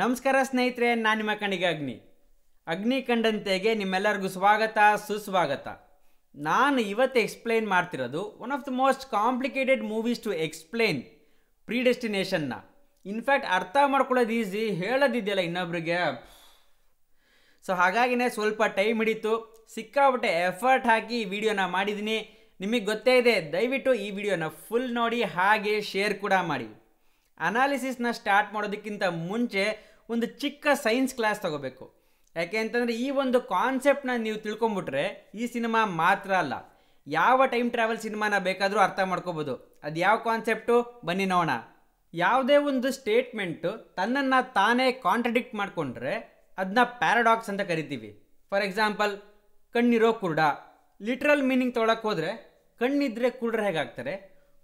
ನಮಸ್ಕಾರ ಸ್ನೇಹಿತರೆ ನಾನು ನಿಮ್ಮ ಕಣಿಗೆ ಅಗ್ನಿ ಅಗ್ನಿ ಕಂಡಂತೆಗೆ ನಿಮ್ಮೆಲ್ಲರಿಗೂ ಸ್ವಾಗತ ಸುಸ್ವಾಗತ ನಾನು ಇವತ್ತು ಎಕ್ಸ್ಪ್ಲೈನ್ ಮಾಡ್ತಿರೋದು one of the most complicated movies to explain ಡೆಸ್ಟಿನೇಷನ್ನ ಇನ್ಫ್ಯಾಕ್ಟ್ ಅರ್ಥ ಮಾಡ್ಕೊಳ್ಳೋದು ಈಸಿ ಹೇಳೋದಿದೆಯಲ್ಲ ಇನ್ನೊಬ್ರಿಗೆ ಸೊ ಹಾಗಾಗಿನೇ ಸ್ವಲ್ಪ ಟೈಮ್ ಹಿಡಿತು ಸಿಕ್ಕಾಪಟ್ಟೆ ಎಫರ್ಟ್ ಹಾಕಿ ಈ ವಿಡಿಯೋನ ಮಾಡಿದ್ದೀನಿ ನಿಮಗೆ ಗೊತ್ತೇ ಇದೆ ದಯವಿಟ್ಟು ಈ ವಿಡಿಯೋನ ಫುಲ್ ನೋಡಿ ಹಾಗೆ ಶೇರ್ ಕೂಡ ಮಾಡಿ ಅನಾಲಿಸಿಸ್ನ ಸ್ಟಾರ್ಟ್ ಮಾಡೋದಕ್ಕಿಂತ ಮುಂಚೆ ಒಂದು ಚಿಕ್ಕ ಸೈನ್ಸ್ ಕ್ಲಾಸ್ ತಗೋಬೇಕು ಯಾಕೆ ಅಂತಂದರೆ ಈ ಒಂದು ಕಾನ್ಸೆಪ್ಟನ್ನ ನೀವು ತಿಳ್ಕೊಂಬಿಟ್ರೆ ಈ ಸಿನಿಮಾ ಮಾತ್ರ ಅಲ್ಲ ಯಾವ ಟೈಮ್ ಟ್ರಾವೆಲ್ ಸಿನಿಮಾನ ಬೇಕಾದರೂ ಅರ್ಥ ಮಾಡ್ಕೋಬೋದು ಅದು ಯಾವ ಕಾನ್ಸೆಪ್ಟು ಬನ್ನಿ ನೋಡೋಣ ಯಾವುದೇ ಒಂದು ಸ್ಟೇಟ್ಮೆಂಟು ತನ್ನನ್ನು ತಾನೇ ಕಾಂಟ್ರಡಿಕ್ಟ್ ಮಾಡಿಕೊಂಡ್ರೆ ಅದನ್ನ ಪ್ಯಾರಾಡಾಕ್ಸ್ ಅಂತ ಕರಿತೀವಿ ಫಾರ್ ಎಕ್ಸಾಂಪಲ್ ಕಣ್ಣಿರೋ ಕುರುಡ ಲಿಟ್ರಲ್ ಮೀನಿಂಗ್ ತೊಗೊಳಕ್ಕೆ ಹೋದರೆ ಕಣ್ಣಿದ್ರೆ ಕುರುಡ್ರು ಹೇಗಾಗ್ತಾರೆ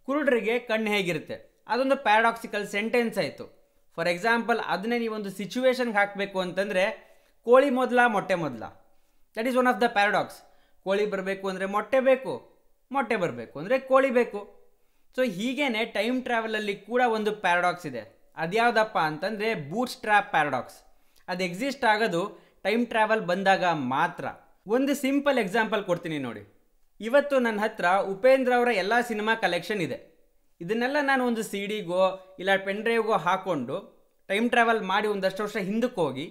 ಕುರುಡ್ರಿಗೆ ಕಣ್ಣು ಹೇಗಿರುತ್ತೆ ಅದೊಂದು ಪ್ಯಾರಾಡಾಕ್ಸಿಕಲ್ ಸೆಂಟೆನ್ಸ್ ಆಯಿತು ಫಾರ್ ಎಕ್ಸಾಂಪಲ್ ಅದನ್ನೇ ನೀವೊಂದು ಸಿಚುವೇಶನ್ಗೆ ಹಾಕಬೇಕು ಅಂತಂದರೆ ಕೋಳಿ ಮೊದಲ ಮೊಟ್ಟೆ ಮೊದಲ that is one of the paradox ಕೋಳಿ ಬರಬೇಕು ಅಂದರೆ ಮೊಟ್ಟೆ ಬೇಕು ಮೊಟ್ಟೆ ಬರಬೇಕು ಅಂದರೆ ಕೋಳಿ ಬೇಕು ಸೊ ಹೀಗೇನೆ ಟೈಮ್ ಟ್ರಾವೆಲಲ್ಲಿ ಕೂಡ ಒಂದು ಪ್ಯಾರಾಡಾಕ್ಸ್ ಇದೆ ಅದ್ಯಾವುದಪ್ಪ ಅಂತಂದರೆ ಬೂಟ್ ಸ್ಟ್ರ್ಯಾಪ್ ಪ್ಯಾರಾಡಾಕ್ಸ್ ಅದು ಎಕ್ಸಿಸ್ಟ್ ಆಗೋದು ಟೈಮ್ ಟ್ರಾವೆಲ್ ಬಂದಾಗ ಮಾತ್ರ ಒಂದು ಸಿಂಪಲ್ ಎಕ್ಸಾಂಪಲ್ ಕೊಡ್ತೀನಿ ನೋಡಿ ಇವತ್ತು ನನ್ನ ಹತ್ರ ಉಪೇಂದ್ರ ಅವರ ಎಲ್ಲ ಸಿನಿಮಾ ಕಲೆಕ್ಷನ್ ಇದೆ ಇದನ್ನೆಲ್ಲ ನಾನು ಒಂದು ಸಿ ಡಿಗೋ ಇಲ್ಲ ಪೆನ್ ಡ್ರೈವ್ಗೋ ಹಾಕ್ಕೊಂಡು ಟೈಮ್ ಟ್ರಾವೆಲ್ ಮಾಡಿ ಒಂದಷ್ಟು ವರ್ಷ ಹಿಂದಕ್ಕೆ ಹೋಗಿ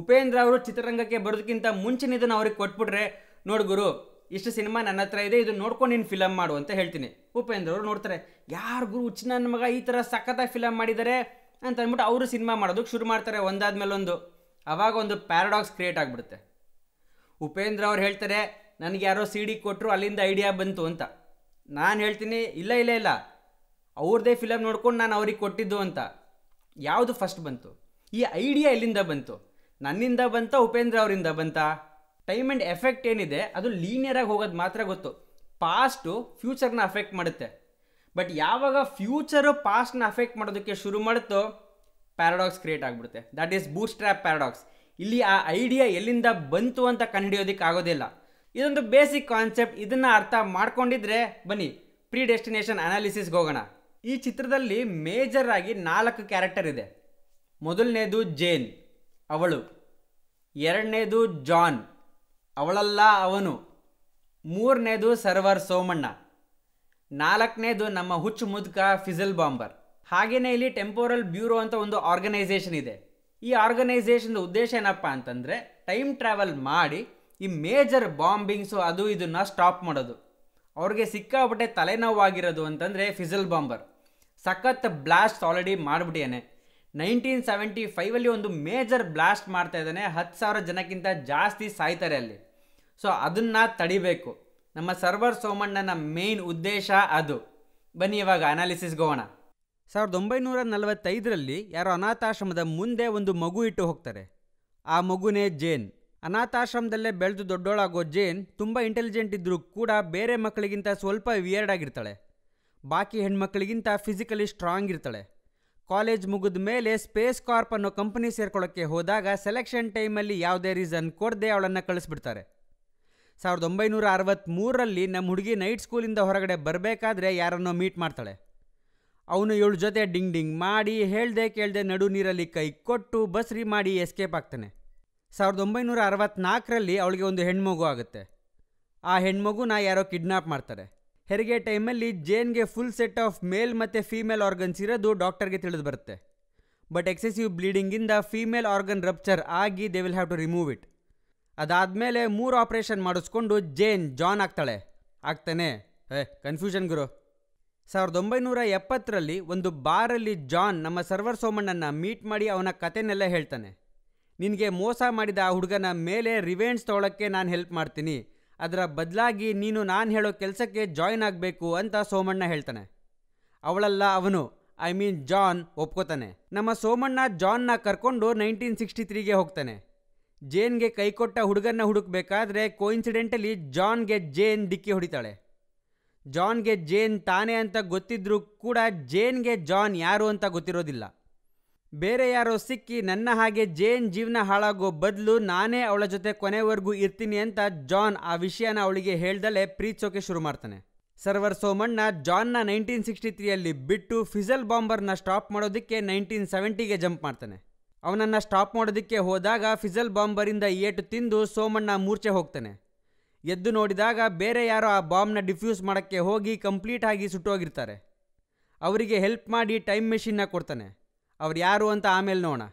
ಉಪೇಂದ್ರ ಅವರು ಚಿತ್ರರಂಗಕ್ಕೆ ಬರೋದಕ್ಕಿಂತ ಮುಂಚಿನ ಇದನ್ನು ಅವ್ರಿಗೆ ಕೊಟ್ಬಿಟ್ರೆ ನೋಡು ಗುರು ಇಷ್ಟು ಸಿನಿಮಾ ನನ್ನ ಹತ್ರ ಇದೆ ಇದನ್ನು ನೋಡ್ಕೊಂಡು ನೀನು ಫಿಲಮ್ ಮಾಡು ಅಂತ ಹೇಳ್ತೀನಿ ಉಪೇಂದ್ರ ಅವರು ನೋಡ್ತಾರೆ ಯಾರು ಗುರು ಹುಚ್ಚಿನ ನನ್ನ ಮಗ ಈ ಥರ ಸಖತ್ತಾಗಿ ಫಿಲಮ್ ಮಾಡಿದ್ದಾರೆ ಅಂತ ಅಂದ್ಬಿಟ್ಟು ಅವರು ಸಿನಿಮಾ ಮಾಡೋದಕ್ಕೆ ಶುರು ಮಾಡ್ತಾರೆ ಮೇಲೆ ಒಂದು ಆವಾಗ ಒಂದು ಪ್ಯಾರಾಡಾಕ್ಸ್ ಕ್ರಿಯೇಟ್ ಆಗಿಬಿಡುತ್ತೆ ಉಪೇಂದ್ರ ಅವ್ರು ಹೇಳ್ತಾರೆ ನನಗೆ ಯಾರೋ ಸಿ ಡಿ ಕೊಟ್ಟರು ಅಲ್ಲಿಂದ ಐಡಿಯಾ ಬಂತು ಅಂತ ನಾನು ಹೇಳ್ತೀನಿ ಇಲ್ಲ ಇಲ್ಲ ಇಲ್ಲ ಅವ್ರದೇ ಫಿಲಮ್ ನೋಡ್ಕೊಂಡು ನಾನು ಅವ್ರಿಗೆ ಕೊಟ್ಟಿದ್ದು ಅಂತ ಯಾವುದು ಫಸ್ಟ್ ಬಂತು ಈ ಐಡಿಯಾ ಎಲ್ಲಿಂದ ಬಂತು ನನ್ನಿಂದ ಬಂತ ಉಪೇಂದ್ರ ಅವರಿಂದ ಬಂತ ಟೈಮ್ ಆ್ಯಂಡ್ ಎಫೆಕ್ಟ್ ಏನಿದೆ ಅದು ಲೀನಿಯರಾಗಿ ಹೋಗೋದು ಮಾತ್ರ ಗೊತ್ತು ಪಾಸ್ಟು ಫ್ಯೂಚರ್ನ ಅಫೆಕ್ಟ್ ಮಾಡುತ್ತೆ ಬಟ್ ಯಾವಾಗ ಫ್ಯೂಚರು ಪಾಸ್ಟ್ನ ಅಫೆಕ್ಟ್ ಮಾಡೋದಕ್ಕೆ ಶುರು ಮಾಡುತ್ತೋ ಪ್ಯಾರಾಡಾಕ್ಸ್ ಕ್ರಿಯೇಟ್ ಆಗಿಬಿಡುತ್ತೆ ದಟ್ ಈಸ್ ಬೂಟ್ ಆ್ಯಪ್ ಪ್ಯಾರಾಡಾಕ್ಸ್ ಇಲ್ಲಿ ಆ ಐಡಿಯಾ ಎಲ್ಲಿಂದ ಬಂತು ಅಂತ ಕಂಡುಹಿಡಿಯೋದಕ್ಕೆ ಆಗೋದಿಲ್ಲ ಇದೊಂದು ಬೇಸಿಕ್ ಕಾನ್ಸೆಪ್ಟ್ ಇದನ್ನು ಅರ್ಥ ಮಾಡ್ಕೊಂಡಿದ್ರೆ ಬನ್ನಿ ಪ್ರೀ ಡೆಸ್ಟಿನೇಷನ್ ಅನಾಲಿಸಿಸ್ಗೆ ಹೋಗೋಣ ಈ ಚಿತ್ರದಲ್ಲಿ ಮೇಜರ್ ಆಗಿ ನಾಲ್ಕು ಕ್ಯಾರೆಕ್ಟರ್ ಇದೆ ಮೊದಲನೇದು ಜೇನ್ ಅವಳು ಎರಡನೇದು ಜಾನ್ ಅವಳಲ್ಲ ಅವನು ಮೂರನೇದು ಸರ್ವರ್ ಸೋಮಣ್ಣ ನಾಲ್ಕನೇದು ನಮ್ಮ ಹುಚ್ಚು ಮುದುಕ ಫಿಸಲ್ ಬಾಂಬರ್ ಹಾಗೆಯೇ ಇಲ್ಲಿ ಟೆಂಪೋರಲ್ ಬ್ಯೂರೋ ಅಂತ ಒಂದು ಆರ್ಗನೈಸೇಷನ್ ಇದೆ ಈ ಆರ್ಗನೈಸೇಷನ್ ಉದ್ದೇಶ ಏನಪ್ಪ ಅಂತಂದರೆ ಟೈಮ್ ಟ್ರಾವೆಲ್ ಮಾಡಿ ಈ ಮೇಜರ್ ಬಾಂಬಿಂಗ್ಸು ಅದು ಇದನ್ನು ಸ್ಟಾಪ್ ಮಾಡೋದು ಅವ್ರಿಗೆ ಸಿಕ್ಕಾಪಟ್ಟೆ ತಲೆನೋವಾಗಿರೋದು ಅಂತಂದರೆ ಫಿಸಲ್ ಬಾಂಬರ್ ಸಖತ್ ಬ್ಲಾಸ್ಟ್ ಆಲ್ರೆಡಿ ಮಾಡಿಬಿಟ್ಟಿದ್ದಾನೆ ನೈನ್ಟೀನ್ ಸೆವೆಂಟಿ ಫೈವಲ್ಲಿ ಒಂದು ಮೇಜರ್ ಬ್ಲಾಸ್ಟ್ ಮಾಡ್ತಾ ಇದ್ದಾನೆ ಹತ್ತು ಸಾವಿರ ಜನಕ್ಕಿಂತ ಜಾಸ್ತಿ ಸಾಯ್ತಾರೆ ಅಲ್ಲಿ ಸೊ ಅದನ್ನು ತಡಿಬೇಕು ನಮ್ಮ ಸರ್ವರ್ ಸೋಮಣ್ಣನ ಮೇನ್ ಉದ್ದೇಶ ಅದು ಬನ್ನಿ ಇವಾಗ ಅನಾಲಿಸಿಸ್ ಹೋಗೋಣ ಸಾವಿರದ ಒಂಬೈನೂರ ನಲವತ್ತೈದರಲ್ಲಿ ಯಾರೋ ಅನಾಥಾಶ್ರಮದ ಮುಂದೆ ಒಂದು ಮಗು ಇಟ್ಟು ಹೋಗ್ತಾರೆ ಆ ಮಗುನೇ ಜೇನ್ ಅನಾಥಾಶ್ರಮದಲ್ಲೇ ಬೆಳೆದು ದೊಡ್ಡೋಳಾಗೋ ಜೇನ್ ತುಂಬ ಇಂಟೆಲಿಜೆಂಟ್ ಇದ್ದರೂ ಕೂಡ ಬೇರೆ ಮಕ್ಕಳಿಗಿಂತ ಸ್ವಲ್ಪ ವಿಯರ್ಡ್ ಆಗಿರ್ತಾಳೆ ಬಾಕಿ ಹೆಣ್ಮಕ್ಳಿಗಿಂತ ಫಿಸಿಕಲಿ ಸ್ಟ್ರಾಂಗ್ ಇರ್ತಾಳೆ ಕಾಲೇಜ್ ಮುಗಿದ ಮೇಲೆ ಸ್ಪೇಸ್ ಕಾರ್ಪ್ ಅನ್ನೋ ಕಂಪನಿ ಸೇರ್ಕೊಳ್ಳೋಕ್ಕೆ ಹೋದಾಗ ಸೆಲೆಕ್ಷನ್ ಟೈಮಲ್ಲಿ ಯಾವುದೇ ರೀಸನ್ ಕೊಡದೆ ಅವಳನ್ನು ಕಳಿಸ್ಬಿಡ್ತಾರೆ ಸಾವಿರದ ಒಂಬೈನೂರ ಅರವತ್ತ್ಮೂರರಲ್ಲಿ ನಮ್ಮ ಹುಡುಗಿ ನೈಟ್ ಸ್ಕೂಲಿಂದ ಹೊರಗಡೆ ಬರಬೇಕಾದ್ರೆ ಯಾರನ್ನೋ ಮೀಟ್ ಮಾಡ್ತಾಳೆ ಅವನು ಇವಳ ಜೊತೆ ಡಿಂಗ್ ಡಿಂಗ್ ಮಾಡಿ ಹೇಳ್ದೆ ಕೇಳ್ದೆ ನಡು ನೀರಲ್ಲಿ ಕೈ ಕೊಟ್ಟು ಬಸ್ರಿ ಮಾಡಿ ಎಸ್ಕೇಪ್ ಆಗ್ತಾನೆ ಸಾವಿರದ ಒಂಬೈನೂರ ಅರವತ್ತ್ನಾಲ್ಕರಲ್ಲಿ ಅವಳಿಗೆ ಒಂದು ಹೆಣ್ಮಗು ಆಗುತ್ತೆ ಆ ಹೆಣ್ಮಗುನ ಯಾರೋ ಕಿಡ್ನಾಪ್ ಮಾಡ್ತಾರೆ ಹೆರಿಗೆ ಟೈಮಲ್ಲಿ ಜೇನ್ಗೆ ಫುಲ್ ಸೆಟ್ ಆಫ್ ಮೇಲ್ ಮತ್ತು ಫೀಮೇಲ್ ಆರ್ಗನ್ಸ್ ಇರೋದು ಡಾಕ್ಟರ್ಗೆ ತಿಳಿದು ಬರುತ್ತೆ ಬಟ್ ಎಕ್ಸೆಸಿವ್ ಬ್ಲೀಡಿಂಗಿಂದ ಫೀಮೇಲ್ ಆರ್ಗನ್ ರಪ್ಚರ್ ಆಗಿ they will have to remove it ಅದಾದಮೇಲೆ ಮೂರು ಆಪರೇಷನ್ ಮಾಡಿಸ್ಕೊಂಡು ಜೇನ್ ಜಾನ್ ಆಗ್ತಾಳೆ ಆಗ್ತಾನೆ ಏ ಕನ್ಫ್ಯೂಷನ್ ಗುರು ಸಾವಿರದ ಒಂಬೈನೂರ ಎಪ್ಪತ್ತರಲ್ಲಿ ಒಂದು ಬಾರಲ್ಲಿ ಜಾನ್ ನಮ್ಮ ಸರ್ವರ್ ಸೋಮಣ್ಣನ ಮೀಟ್ ಮಾಡಿ ಅವನ ಕತೆನೆಲ್ಲ ಹೇಳ್ತಾನೆ ನಿನಗೆ ಮೋಸ ಮಾಡಿದ ಆ ಹುಡುಗನ ಮೇಲೆ ರಿವೆಂಡ್ಸ್ ತೊಗೊಳಕ್ಕೆ ನಾನು ಹೆಲ್ಪ್ ಮಾಡ್ತೀನಿ ಅದರ ಬದಲಾಗಿ ನೀನು ನಾನು ಹೇಳೋ ಕೆಲಸಕ್ಕೆ ಜಾಯ್ನ್ ಆಗಬೇಕು ಅಂತ ಸೋಮಣ್ಣ ಹೇಳ್ತಾನೆ ಅವಳಲ್ಲ ಅವನು ಐ ಮೀನ್ ಜಾನ್ ಒಪ್ಕೋತಾನೆ ನಮ್ಮ ಸೋಮಣ್ಣ ಜಾನ್ನ ಕರ್ಕೊಂಡು ನೈನ್ಟೀನ್ ಸಿಕ್ಸ್ಟಿ ತ್ರೀಗೆ ಹೋಗ್ತಾನೆ ಜೇನ್ಗೆ ಕೈಕೊಟ್ಟ ಹುಡುಗನ್ನ ಹುಡುಕ್ಬೇಕಾದ್ರೆ ಜಾನ್ ಜಾನ್ಗೆ ಜೇನ್ ಡಿಕ್ಕಿ ಹೊಡಿತಾಳೆ ಜಾನ್ಗೆ ಜೇನ್ ತಾನೇ ಅಂತ ಗೊತ್ತಿದ್ರೂ ಕೂಡ ಜೇನ್ಗೆ ಜಾನ್ ಯಾರು ಅಂತ ಗೊತ್ತಿರೋದಿಲ್ಲ ಬೇರೆ ಯಾರೋ ಸಿಕ್ಕಿ ನನ್ನ ಹಾಗೆ ಜೇನ್ ಜೀವನ ಹಾಳಾಗೋ ಬದಲು ನಾನೇ ಅವಳ ಜೊತೆ ಕೊನೆವರೆಗೂ ಇರ್ತೀನಿ ಅಂತ ಜಾನ್ ಆ ವಿಷಯನ ಅವಳಿಗೆ ಹೇಳ್ದಲೇ ಪ್ರೀತ್ಸೋಕೆ ಶುರು ಮಾಡ್ತಾನೆ ಸರ್ವರ್ ಸೋಮಣ್ಣ ಜಾನ್ನ ನೈನ್ಟೀನ್ ಸಿಕ್ಸ್ಟಿ ತ್ರೀಯಲ್ಲಿ ಬಿಟ್ಟು ಫಿಸಲ್ ಬಾಂಬರ್ನ ಸ್ಟಾಪ್ ಮಾಡೋದಕ್ಕೆ ನೈನ್ಟೀನ್ ಸೆವೆಂಟಿಗೆ ಜಂಪ್ ಮಾಡ್ತಾನೆ ಅವನನ್ನು ಸ್ಟಾಪ್ ಮಾಡೋದಕ್ಕೆ ಹೋದಾಗ ಫಿಸಲ್ ಬಾಂಬರಿಂದ ಏಟು ತಿಂದು ಸೋಮಣ್ಣ ಮೂರ್ಛೆ ಹೋಗ್ತಾನೆ ಎದ್ದು ನೋಡಿದಾಗ ಬೇರೆ ಯಾರೋ ಆ ಬಾಂಬ್ನ ಡಿಫ್ಯೂಸ್ ಮಾಡೋಕ್ಕೆ ಹೋಗಿ ಕಂಪ್ಲೀಟ್ ಆಗಿ ಸುಟ್ಟೋಗಿರ್ತಾರೆ ಅವರಿಗೆ ಹೆಲ್ಪ್ ಮಾಡಿ ಟೈಮ್ ಮೆಷಿನ್ನ ಕೊಡ್ತಾನೆ ಅವ್ರು ಯಾರು ಅಂತ ಆಮೇಲೆ ನೋಡೋಣ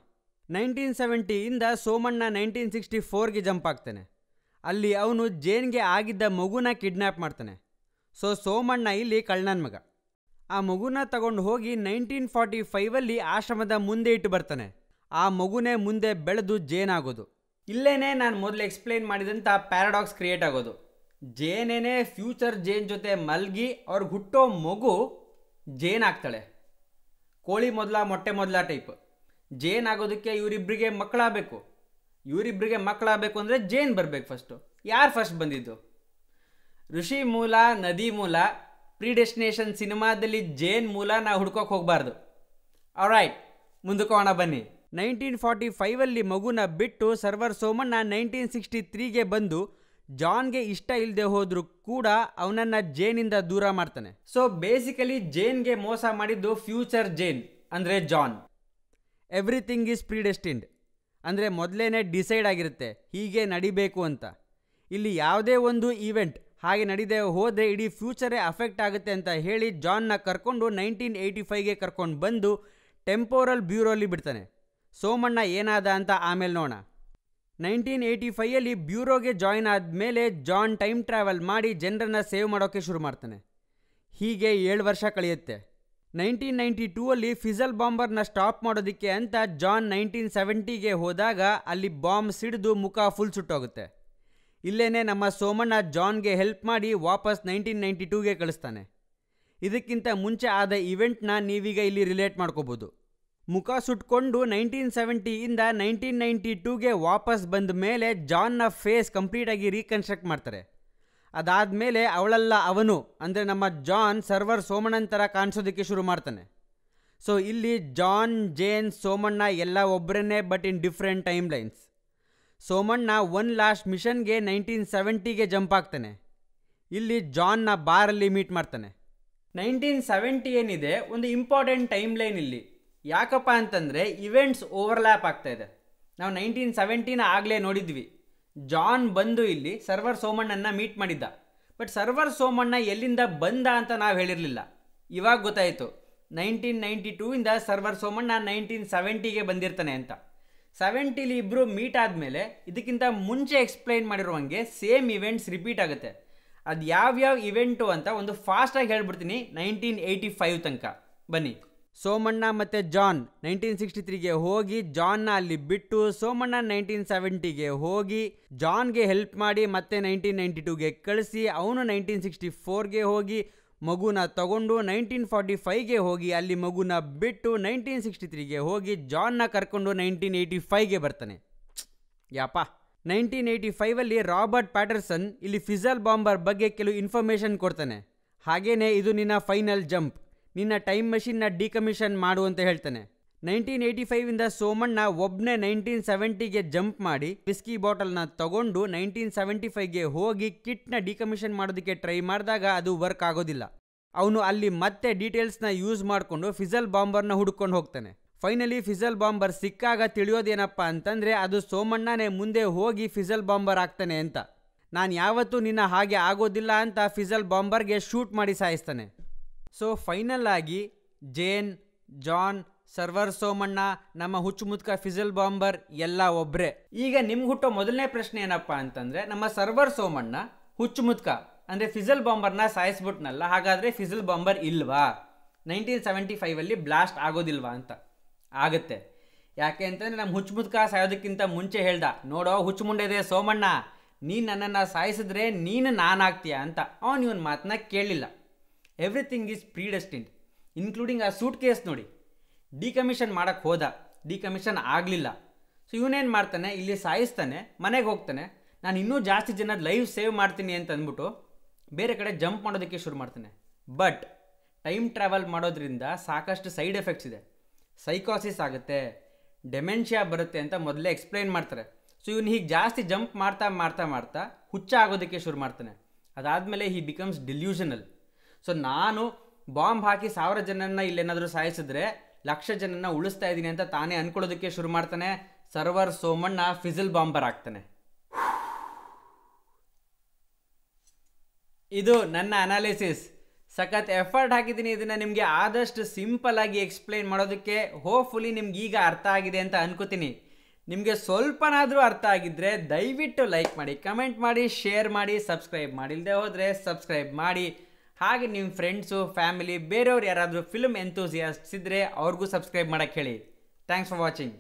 ನೈನ್ಟೀನ್ ಸೆವೆಂಟಿಯಿಂದ ಸೋಮಣ್ಣ ನೈನ್ಟೀನ್ ಸಿಕ್ಸ್ಟಿ ಫೋರ್ಗೆ ಜಂಪ್ ಆಗ್ತಾನೆ ಅಲ್ಲಿ ಅವನು ಜೇನ್ಗೆ ಆಗಿದ್ದ ಮಗುನ ಕಿಡ್ನ್ಯಾಪ್ ಮಾಡ್ತಾನೆ ಸೊ ಸೋಮಣ್ಣ ಇಲ್ಲಿ ಕಳ್ಳನ ಮಗ ಆ ಮಗುನ ತಗೊಂಡು ಹೋಗಿ ನೈನ್ಟೀನ್ ಫಾರ್ಟಿ ಫೈವಲ್ಲಿ ಆಶ್ರಮದ ಮುಂದೆ ಇಟ್ಟು ಬರ್ತಾನೆ ಆ ಮಗುನೇ ಮುಂದೆ ಬೆಳೆದು ಜೇನ್ ಆಗೋದು ಇಲ್ಲೇನೆ ನಾನು ಮೊದಲು ಎಕ್ಸ್ಪ್ಲೇನ್ ಮಾಡಿದಂಥ ಪ್ಯಾರಾಡಾಕ್ಸ್ ಕ್ರಿಯೇಟ್ ಆಗೋದು ಜೇನೇನೆ ಫ್ಯೂಚರ್ ಜೇನ್ ಜೊತೆ ಮಲ್ಗಿ ಅವ್ರಿಗೆ ಹುಟ್ಟೋ ಮಗು ಜೇನ್ ಆಗ್ತಾಳೆ ಕೋಳಿ ಮೊದಲ ಮೊಟ್ಟೆ ಮೊದಲ ಟೈಪ್ ಜೇನ್ ಆಗೋದಕ್ಕೆ ಇವರಿಬ್ಬರಿಗೆ ಮಕ್ಕಳಾಗಬೇಕು ಇವರಿಬ್ಬರಿಗೆ ಮಕ್ಕಳಾಗಬೇಕು ಅಂದರೆ ಜೇನ್ ಬರಬೇಕು ಫಸ್ಟು ಯಾರು ಫಸ್ಟ್ ಬಂದಿದ್ದು ಋಷಿ ಮೂಲ ನದಿ ಮೂಲ ಪ್ರೀಡೆಸ್ಟಿನೇಷನ್ ಸಿನಿಮಾದಲ್ಲಿ ಜೇನ್ ಮೂಲ ನಾವು ಹುಡ್ಕೋಕೆ ಹೋಗಬಾರ್ದು ರೈಟ್ ಮುಂದಕ್ಕೆ ಮುಂದ್ಕೋಣ ಬನ್ನಿ ನೈನ್ಟೀನ್ ಫಾರ್ಟಿ ಫೈವಲ್ಲಿ ಮಗುನ ಬಿಟ್ಟು ಸರ್ವರ್ ಸೋಮಣ್ಣ ನೈನ್ಟೀನ್ ಸಿಕ್ಸ್ಟಿ ತ್ರೀಗೆ ಬಂದು ಜಾನ್ಗೆ ಇಷ್ಟ ಇಲ್ಲದೆ ಹೋದ್ರೂ ಕೂಡ ಅವನನ್ನ ಜೇನಿಂದ ದೂರ ಮಾಡ್ತಾನೆ ಸೊ ಬೇಸಿಕಲಿ ಜೇನ್ಗೆ ಮೋಸ ಮಾಡಿದ್ದು ಫ್ಯೂಚರ್ ಜೇನ್ ಅಂದರೆ ಜಾನ್ ಎವ್ರಿಥಿಂಗ್ ಈಸ್ ಪ್ರೀಡೆಸ್ಟಿಂಡ್ ಅಂದರೆ ಮೊದಲೇ ಡಿಸೈಡ್ ಆಗಿರುತ್ತೆ ಹೀಗೆ ನಡಿಬೇಕು ಅಂತ ಇಲ್ಲಿ ಯಾವುದೇ ಒಂದು ಈವೆಂಟ್ ಹಾಗೆ ನಡೀದೆ ಹೋದರೆ ಇಡೀ ಫ್ಯೂಚರೇ ಅಫೆಕ್ಟ್ ಆಗುತ್ತೆ ಅಂತ ಹೇಳಿ ಜಾನ್ನ ಕರ್ಕೊಂಡು ನೈನ್ಟೀನ್ ಏಯ್ಟಿ ಫೈವ್ಗೆ ಕರ್ಕೊಂಡು ಬಂದು ಟೆಂಪೋರಲ್ ಬ್ಯೂರೋಲಿ ಬಿಡ್ತಾನೆ ಸೋಮಣ್ಣ ಏನಾದ ಅಂತ ಆಮೇಲೆ ನೋಡೋಣ ನೈನ್ಟೀನ್ ಏಯ್ಟಿ ಫೈಯಲ್ಲಿ ಬ್ಯೂರೋಗೆ ಜಾಯಿನ್ ಆದಮೇಲೆ ಜಾನ್ ಟೈಮ್ ಟ್ರಾವೆಲ್ ಮಾಡಿ ಜನರನ್ನ ಸೇವ್ ಮಾಡೋಕ್ಕೆ ಶುರು ಮಾಡ್ತಾನೆ ಹೀಗೆ ಏಳು ವರ್ಷ ಕಳೆಯುತ್ತೆ ನೈನ್ಟೀನ್ ನೈಂಟಿ ಟೂ ಅಲ್ಲಿ ಫಿಸಲ್ ಬಾಂಬರ್ನ ಸ್ಟಾಪ್ ಮಾಡೋದಕ್ಕೆ ಅಂತ ಜಾನ್ ನೈನ್ಟೀನ್ ಸೆವೆಂಟಿಗೆ ಹೋದಾಗ ಅಲ್ಲಿ ಬಾಂಬ್ ಸಿಡಿದು ಮುಖ ಫುಲ್ ಸುಟ್ಟೋಗುತ್ತೆ ಇಲ್ಲೇನೆ ನಮ್ಮ ಸೋಮಣ್ಣ ಜಾನ್ಗೆ ಹೆಲ್ಪ್ ಮಾಡಿ ವಾಪಸ್ ನೈನ್ಟೀನ್ ನೈಂಟಿ ಟೂಗೆ ಕಳಿಸ್ತಾನೆ ಇದಕ್ಕಿಂತ ಮುಂಚೆ ಆದ ಇವೆಂಟ್ನ ನೀವೀಗ ಇಲ್ಲಿ ರಿಲೇಟ್ ಮಾಡ್ಕೋಬೋದು ಮುಖ ಸುಟ್ಕೊಂಡು ನೈನ್ಟೀನ್ ಸೆವೆಂಟಿಯಿಂದ ನೈನ್ಟೀನ್ ನೈಂಟಿ ಟೂಗೆ ವಾಪಸ್ ಬಂದ ಮೇಲೆ ಜಾನ್ನ ಫೇಸ್ ಕಂಪ್ಲೀಟಾಗಿ ರೀಕನ್ಸ್ಟ್ರಕ್ಟ್ ಮಾಡ್ತಾರೆ ಅದಾದ ಮೇಲೆ ಅವಳಲ್ಲ ಅವನು ಅಂದರೆ ನಮ್ಮ ಜಾನ್ ಸರ್ವರ್ ಸೋಮಣ್ಣನ ಥರ ಕಾಣಿಸೋದಕ್ಕೆ ಶುರು ಮಾಡ್ತಾನೆ ಸೊ ಇಲ್ಲಿ ಜಾನ್ ಜೇನ್ ಸೋಮಣ್ಣ ಎಲ್ಲ ಒಬ್ಬರನ್ನೇ but in different time lines Somanna one last ಮಿಷನ್ಗೆ ನೈನ್ಟೀನ್ ಸೆವೆಂಟಿಗೆ ಜಂಪ್ ಆಗ್ತಾನೆ ಇಲ್ಲಿ ಜಾನ್ನ ಬಾರಲ್ಲಿ ಮೀಟ್ ಮಾಡ್ತಾನೆ ನೈನ್ಟೀನ್ ಸೆವೆಂಟಿ ಏನಿದೆ ಒಂದು ಇಂಪಾರ್ಟೆಂಟ್ ಟೈಮ್ ಲೈನ್ ಇಲ್ಲಿ ಯಾಕಪ್ಪ ಅಂತಂದರೆ ಇವೆಂಟ್ಸ್ ಓವರ್ಲ್ಯಾಪ್ ಆಗ್ತಾ ಇದೆ ನಾವು ನೈನ್ಟೀನ್ ಸೆವೆಂಟೀನ ಆಗಲೇ ನೋಡಿದ್ವಿ ಜಾನ್ ಬಂದು ಇಲ್ಲಿ ಸರ್ವರ್ ಸೋಮಣ್ಣನ ಮೀಟ್ ಮಾಡಿದ್ದ ಬಟ್ ಸರ್ವರ್ ಸೋಮಣ್ಣ ಎಲ್ಲಿಂದ ಬಂದ ಅಂತ ನಾವು ಹೇಳಿರಲಿಲ್ಲ ಇವಾಗ ಗೊತ್ತಾಯಿತು ನೈನ್ಟೀನ್ ನೈಂಟಿ ಟೂ ಇಂದ ಸರ್ವರ್ ಸೋಮಣ್ಣ ನೈನ್ಟೀನ್ ಸೆವೆಂಟಿಗೆ ಬಂದಿರ್ತಾನೆ ಅಂತ ಸೆವೆಂಟೀಲಿ ಇಬ್ಬರು ಮೀಟ್ ಆದಮೇಲೆ ಇದಕ್ಕಿಂತ ಮುಂಚೆ ಎಕ್ಸ್ಪ್ಲೈನ್ ಮಾಡಿರುವಂಗೆ ಸೇಮ್ ಇವೆಂಟ್ಸ್ ರಿಪೀಟ್ ಆಗುತ್ತೆ ಅದು ಯಾವ್ಯಾವ ಇವೆಂಟು ಅಂತ ಒಂದು ಫಾಸ್ಟಾಗಿ ಹೇಳ್ಬಿಡ್ತೀನಿ ನೈನ್ಟೀನ್ ಏಯ್ಟಿ ಫೈವ್ ತನಕ ಬನ್ನಿ ಸೋಮಣ್ಣ ಮತ್ತು ಜಾನ್ ನೈನ್ಟೀನ್ ಸಿಕ್ಸ್ಟಿ ತ್ರೀಗೆ ಹೋಗಿ ಜಾನ್ನ ಅಲ್ಲಿ ಬಿಟ್ಟು ಸೋಮಣ್ಣ ನೈನ್ಟೀನ್ ಸೆವೆಂಟಿಗೆ ಹೋಗಿ ಜಾನ್ಗೆ ಹೆಲ್ಪ್ ಮಾಡಿ ಮತ್ತೆ ನೈನ್ಟೀನ್ ನೈಂಟಿ ಟೂಗೆ ಕಳಿಸಿ ಅವನು ನೈನ್ಟೀನ್ ಸಿಕ್ಸ್ಟಿ ಫೋರ್ಗೆ ಹೋಗಿ ಮಗುನ ತಗೊಂಡು ನೈನ್ಟೀನ್ ಫಾರ್ಟಿ ಫೈವ್ಗೆ ಹೋಗಿ ಅಲ್ಲಿ ಮಗುನ ಬಿಟ್ಟು ನೈನ್ಟೀನ್ ಸಿಕ್ಸ್ಟಿ ತ್ರೀಗೆ ಹೋಗಿ ಜಾನ್ನ ಕರ್ಕೊಂಡು ನೈನ್ಟೀನ್ ಏಯ್ಟಿ ಫೈವ್ಗೆ ಬರ್ತಾನೆ ಯಾಪ ನೈನ್ಟೀನ್ ಏಯ್ಟಿ ಫೈವಲ್ಲಿ ರಾಬರ್ಟ್ ಪ್ಯಾಟರ್ಸನ್ ಇಲ್ಲಿ ಫಿಸಲ್ ಬಾಂಬರ್ ಬಗ್ಗೆ ಕೆಲವು ಇನ್ಫಾರ್ಮೇಷನ್ ಕೊಡ್ತಾನೆ ಹಾಗೇನೆ ಇದು ನಿನ್ನ ಫೈನಲ್ ಜಂಪ್ ನಿನ್ನ ಟೈಮ್ ಮಷಿನ್ನ ಡಿಕಮಿಷನ್ ಮಾಡು ಅಂತ ಹೇಳ್ತಾನೆ ನೈನ್ಟೀನ್ ಏಯ್ಟಿ ಫೈವಿಂದ ಸೋಮಣ್ಣ ಒಬ್ಬನೇ ನೈನ್ಟೀನ್ ಸೆವೆಂಟಿಗೆ ಜಂಪ್ ಮಾಡಿ ವಿಸ್ಕಿ ಬಾಟಲ್ನ ತಗೊಂಡು ನೈನ್ಟೀನ್ ಸೆವೆಂಟಿ ಫೈವ್ಗೆ ಹೋಗಿ ಕಿಟ್ನ ಡಿಕಮಿಷನ್ ಮಾಡೋದಕ್ಕೆ ಟ್ರೈ ಮಾಡಿದಾಗ ಅದು ವರ್ಕ್ ಆಗೋದಿಲ್ಲ ಅವನು ಅಲ್ಲಿ ಮತ್ತೆ ಡೀಟೇಲ್ಸ್ನ ಯೂಸ್ ಮಾಡಿಕೊಂಡು ಫಿಸಲ್ ಬಾಂಬರ್ನ ಹುಡ್ಕೊಂಡು ಹೋಗ್ತಾನೆ ಫೈನಲಿ ಫಿಸಲ್ ಬಾಂಬರ್ ಸಿಕ್ಕಾಗ ತಿಳಿಯೋದೇನಪ್ಪ ಅಂತಂದರೆ ಅದು ಸೋಮಣ್ಣನೇ ಮುಂದೆ ಹೋಗಿ ಫಿಸಲ್ ಬಾಂಬರ್ ಆಗ್ತಾನೆ ಅಂತ ನಾನು ಯಾವತ್ತೂ ನಿನ್ನ ಹಾಗೆ ಆಗೋದಿಲ್ಲ ಅಂತ ಫಿಸಲ್ ಬಾಂಬರ್ಗೆ ಶೂಟ್ ಮಾಡಿ ಸಾಯಿಸ್ತಾನೆ ಸೊ ಫೈನಲ್ ಆಗಿ ಜೇನ್ ಜಾನ್ ಸರ್ವರ್ ಸೋಮಣ್ಣ ನಮ್ಮ ಹುಚ್ಚುಮುತ್ಕ ಫಿಸಲ್ ಬಾಂಬರ್ ಎಲ್ಲ ಒಬ್ಬರೇ ಈಗ ನಿಮ್ಗೆ ಹುಟ್ಟೋ ಮೊದಲನೇ ಪ್ರಶ್ನೆ ಏನಪ್ಪಾ ಅಂತಂದ್ರೆ ನಮ್ಮ ಸರ್ವರ್ ಸೋಮಣ್ಣ ಹುಚ್ಚುಮುತ್ಕ ಅಂದ್ರೆ ಫಿಸಲ್ ಬಾಂಬರ್ನ ಸಾಯಿಸ್ಬಿಟ್ನಲ್ಲ ಹಾಗಾದ್ರೆ ಫಿಸಲ್ ಬಾಂಬರ್ ಇಲ್ವಾ ನೈನ್ಟೀನ್ ಸೆವೆಂಟಿ ಫೈವಲ್ಲಿ ಬ್ಲಾಸ್ಟ್ ಆಗೋದಿಲ್ವಾ ಅಂತ ಆಗುತ್ತೆ ಯಾಕೆ ಅಂತಂದರೆ ನಮ್ಮ ಹುಚ್ಚುಮುತ್ಕ ಸಾಯೋದಕ್ಕಿಂತ ಮುಂಚೆ ಹೇಳ್ದ ನೋಡೋ ಹುಚ್ಚುಮುಂಡೆದೆ ಸೋಮಣ್ಣ ನೀನು ನನ್ನನ್ನು ಸಾಯಿಸಿದ್ರೆ ನೀನು ನಾನಾಗ್ತೀಯ ಅಂತ ಅವನು ಇವನ್ ಮಾತನ್ನ ಕೇಳಿಲ್ಲ ಎವ್ರಿಥಿಂಗ್ ಈಸ್ ಪ್ರೀಡೆಸ್ಟಿಂಡ್ ಇನ್ಕ್ಲೂಡಿಂಗ್ ಆ ಸೂಟ್ ಕೇಸ್ ನೋಡಿ ಡಿಕಮಿಷನ್ ಮಾಡೋಕ್ಕೆ ಹೋದ ಡಿಕಮಿಷನ್ ಆಗಲಿಲ್ಲ ಸೊ ಇವನೇನು ಮಾಡ್ತಾನೆ ಇಲ್ಲಿ ಸಾಯಿಸ್ತಾನೆ ಮನೆಗೆ ಹೋಗ್ತಾನೆ ನಾನು ಇನ್ನೂ ಜಾಸ್ತಿ ಜನದ ಲೈವ್ ಸೇವ್ ಮಾಡ್ತೀನಿ ಅಂತ ಅಂದ್ಬಿಟ್ಟು ಬೇರೆ ಕಡೆ ಜಂಪ್ ಮಾಡೋದಕ್ಕೆ ಶುರು ಮಾಡ್ತಾನೆ ಬಟ್ ಟೈಮ್ ಟ್ರಾವೆಲ್ ಮಾಡೋದ್ರಿಂದ ಸಾಕಷ್ಟು ಸೈಡ್ ಎಫೆಕ್ಟ್ಸ್ ಇದೆ ಸೈಕಾಸಿಸ್ ಆಗುತ್ತೆ ಡೆಮೆನ್ಷಿಯಾ ಬರುತ್ತೆ ಅಂತ ಮೊದಲೇ ಎಕ್ಸ್ಪ್ಲೈನ್ ಮಾಡ್ತಾರೆ ಸೊ ಇವನು ಹೀಗೆ ಜಾಸ್ತಿ ಜಂಪ್ ಮಾಡ್ತಾ ಮಾಡ್ತಾ ಮಾಡ್ತಾ ಹುಚ್ಚ ಆಗೋದಕ್ಕೆ ಶುರು ಮಾಡ್ತಾನೆ ಅದಾದಮೇಲೆ ಹಿ ಬಿಕಮ್ಸ್ ಡಿಲ್ಯೂಷನಲ್ ಸೊ ನಾನು ಬಾಂಬ್ ಹಾಕಿ ಸಾವಿರ ಜನನ್ನ ಇಲ್ಲೇನಾದರೂ ಸಾಯಿಸಿದ್ರೆ ಲಕ್ಷ ಜನನ ಉಳಿಸ್ತಾ ಇದ್ದೀನಿ ಅಂತ ತಾನೇ ಅನ್ಕೊಳ್ಳೋದಕ್ಕೆ ಶುರು ಮಾಡ್ತಾನೆ ಸರ್ವರ್ ಸೋಮಣ್ಣ ಫಿಸಿಲ್ ಬಾಂಬರ್ ಆಗ್ತಾನೆ ಇದು ನನ್ನ ಅನಾಲಿಸಿಸ್ ಸಖತ್ ಎಫರ್ಟ್ ಹಾಕಿದ್ದೀನಿ ಇದನ್ನು ನಿಮಗೆ ಆದಷ್ಟು ಸಿಂಪಲ್ ಆಗಿ ಎಕ್ಸ್ಪ್ಲೈನ್ ಮಾಡೋದಕ್ಕೆ ಹೋಪ್ಫುಲಿ ನಿಮ್ಗೆ ಈಗ ಅರ್ಥ ಆಗಿದೆ ಅಂತ ಅನ್ಕೋತೀನಿ ನಿಮಗೆ ಸ್ವಲ್ಪನಾದರೂ ಅರ್ಥ ಆಗಿದ್ದರೆ ದಯವಿಟ್ಟು ಲೈಕ್ ಮಾಡಿ ಕಮೆಂಟ್ ಮಾಡಿ ಶೇರ್ ಮಾಡಿ ಸಬ್ಸ್ಕ್ರೈಬ್ ಮಾಡಿ ಇಲ್ಲದೆ ಹೋದರೆ ಸಬ್ಸ್ಕ್ರೈಬ್ ಮಾಡಿ ಹಾಗೆ ನಿಮ್ಮ ಫ್ರೆಂಡ್ಸು ಫ್ಯಾಮಿಲಿ ಬೇರೆಯವ್ರು ಯಾರಾದರೂ ಫಿಲ್ಮ್ ಎಂತೂಸಿಯಾಸ್ಟ್ಸ್ ಇದ್ದರೆ ಅವ್ರಿಗೂ ಸಬ್ಸ್ಕ್ರೈಬ್ ಮಾಡೋಕ್ಕೆ ಹೇಳಿ ಥ್ಯಾಂಕ್ಸ್ ಫಾರ್ ವಾಚಿಂಗ್